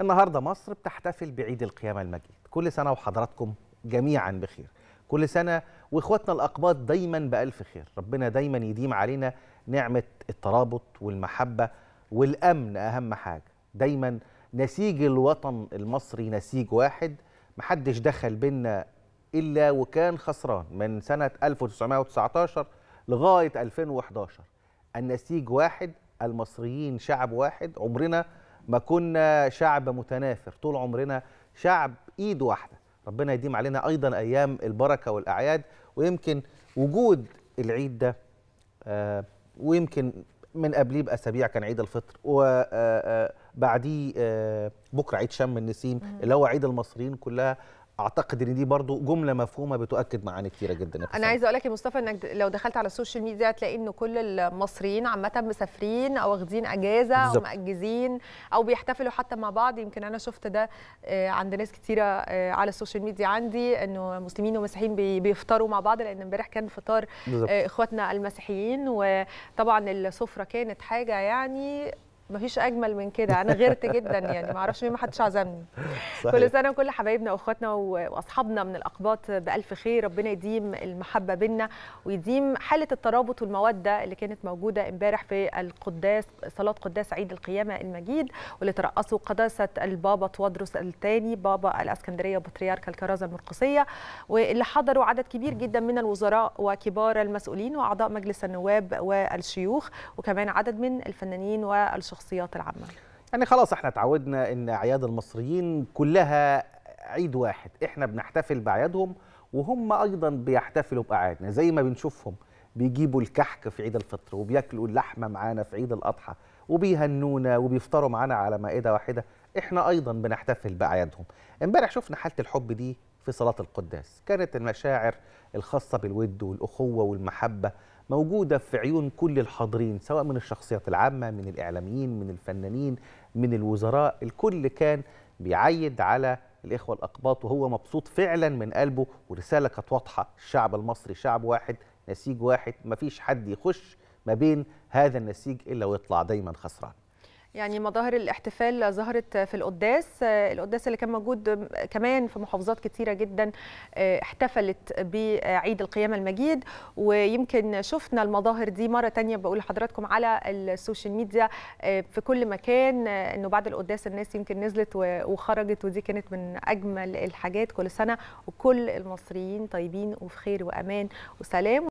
النهارده مصر بتحتفل بعيد القيامه المجيد كل سنه وحضراتكم جميعا بخير كل سنه واخواتنا الاقباط دايما بالف خير ربنا دايما يديم علينا نعمه الترابط والمحبه والامن اهم حاجه دايما نسيج الوطن المصري نسيج واحد محدش دخل بينا الا وكان خسران من سنه 1919 لغايه 2011 النسيج واحد المصريين شعب واحد عمرنا ما كنا شعب متنافر طول عمرنا شعب ايد واحده ربنا يديم علينا ايضا ايام البركه والاعياد ويمكن وجود العيد ده آه، ويمكن من قبليه باسابيع كان عيد الفطر وبعديه آه، آه، بكره عيد شم النسيم اللي هو عيد المصريين كلها اعتقد ان دي برضو جمله مفهومه بتؤكد معاني كثيره جدا انا عايزه اقول لك يا مصطفى انك لو دخلت على السوشيال ميديا هتلاقي ان كل المصريين عامه مسافرين او واخدين اجازه بالزبط. او مأجزين او بيحتفلوا حتى مع بعض يمكن انا شفت ده آه، عند ناس كثيره آه، على السوشيال ميديا عندي انه مسلمين ومسيحيين بيفطروا مع بعض لان امبارح كان فطار آه، اخواتنا المسيحيين وطبعا السفره كانت حاجه يعني مفيش اجمل من كده انا غيرت جدا يعني ما اعرفش ليه ما حدش عزمني كل سنه وكل حبايبنا واخواتنا واصحابنا من الاقباط بالف خير ربنا يديم المحبه بينا ويديم حاله الترابط والموده اللي كانت موجوده امبارح في القداس صلاه قداس عيد القيامه المجيد واللي ترأسوا قداسه البابا توادرس الثاني بابا الاسكندريه بطريرك الكرازه المرقسيه واللي حضروا عدد كبير جدا من الوزراء وكبار المسؤولين واعضاء مجلس النواب والشيوخ وكمان عدد من الفنانين والشخصيات الشخصيات العامه يعني خلاص احنا اتعودنا ان اعياد المصريين كلها عيد واحد احنا بنحتفل باعيادهم وهم ايضا بيحتفلوا باعيادنا زي ما بنشوفهم بيجيبوا الكحك في عيد الفطر وبياكلوا اللحمه معانا في عيد الاضحى وبيهنونا وبيفطروا معانا على مائده واحده احنا ايضا بنحتفل باعيادهم امبارح شفنا حاله الحب دي في صلاه القداس كانت المشاعر الخاصه بالود والاخوه والمحبه موجودة في عيون كل الحاضرين سواء من الشخصيات العامة من الإعلاميين من الفنانين من الوزراء الكل كان بيعيد على الإخوة الأقباط وهو مبسوط فعلا من قلبه ورسالة كانت واضحة الشعب المصري شعب واحد نسيج واحد مفيش حد يخش ما بين هذا النسيج إلا ويطلع دايما خسران يعني مظاهر الاحتفال ظهرت في القداس آه، القداس اللي كان موجود كمان في محافظات كتيرة جدا آه، احتفلت بعيد القيامة المجيد ويمكن شفنا المظاهر دي مرة تانية بقول لحضراتكم على السوشيال ميديا آه، في كل مكان انه بعد القداس الناس يمكن نزلت وخرجت ودي كانت من أجمل الحاجات كل سنة وكل المصريين طيبين وفي خير وأمان وسلام